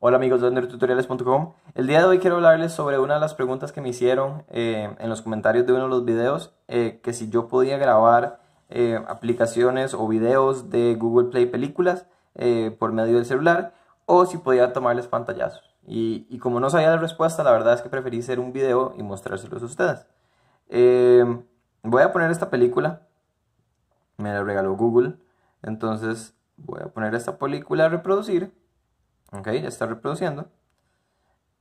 Hola amigos de NerdTutoriales.com El día de hoy quiero hablarles sobre una de las preguntas que me hicieron eh, en los comentarios de uno de los videos, eh, que si yo podía grabar eh, aplicaciones o videos de Google Play Películas por medio del celular o si podía tomarles pantallazos. y, como no sabía la respuesta, la verdad es que preferí hacer un video y mostrárselos a ustedes. voy a poner esta película, me la regaló Google, entonces voy a poner esta película a reproducir. Ok, ya está reproduciendo.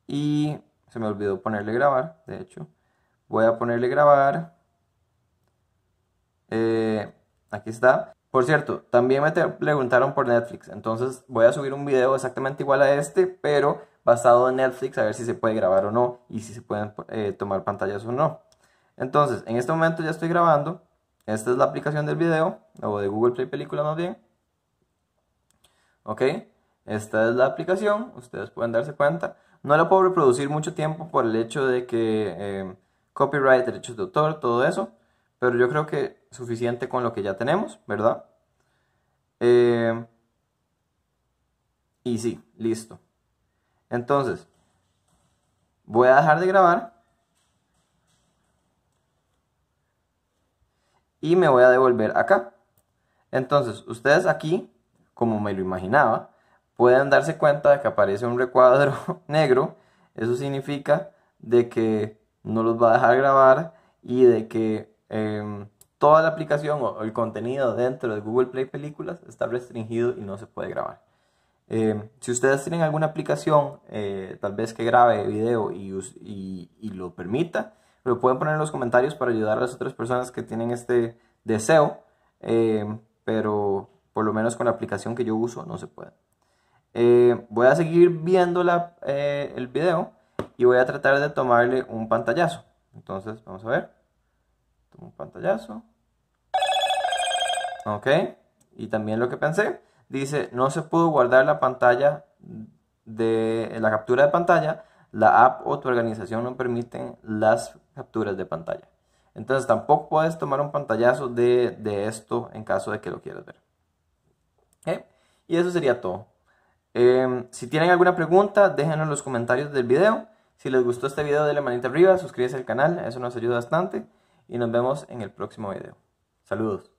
Y se me olvidó ponerle grabar, de hecho. Voy a ponerle grabar. Eh, aquí está. Por cierto, también me preguntaron por Netflix, entonces voy a subir un video exactamente igual a este, pero basado en Netflix, a ver si se puede grabar o no y si se pueden eh, tomar pantallas o no. Entonces, en este momento ya estoy grabando. Esta es la aplicación del video, o de Google Play Película más bien. Ok, esta es la aplicación, ustedes pueden darse cuenta. No la puedo reproducir mucho tiempo por el hecho de que em, copyright, derechos de autor, todo eso. Pero yo creo que suficiente con lo que ya tenemos, ¿verdad? Em, y sí, listo. Entonces, voy a dejar de grabar. Y me voy a devolver acá. Entonces, ustedes aquí, como me lo imaginaba, Pueden darse cuenta de que aparece un recuadro negro, eso significa de que no los va a dejar grabar y de que em, toda la aplicación o el contenido dentro de Google Play Películas está restringido y no se puede grabar. Em, si ustedes tienen alguna aplicación, eh, tal vez que grabe video y, y, y, lo permita, lo pueden poner en los comentarios para ayudar a las otras personas que tienen este deseo, em, pero por lo menos con la aplicación que yo uso no se puede. Eh, voy a seguir viendo eh, el video y voy a tratar de tomarle un pantallazo. Entonces, vamos a ver. Tomo un pantallazo. Ok. Y también lo que pensé. Dice, no se pudo guardar la pantalla de la captura de pantalla. La app o tu organización no permiten las capturas de pantalla. Entonces tampoco puedes tomar un pantallazo de, esto en caso de que lo quieras ver. ¿Okay? Y eso sería todo. Em, si tienen alguna pregunta, déjenlo en los comentarios del video. Si les gustó este video, denle manita arriba, suscríbanse al canal, eso nos ayuda bastante. Y nos vemos en el próximo video. Saludos.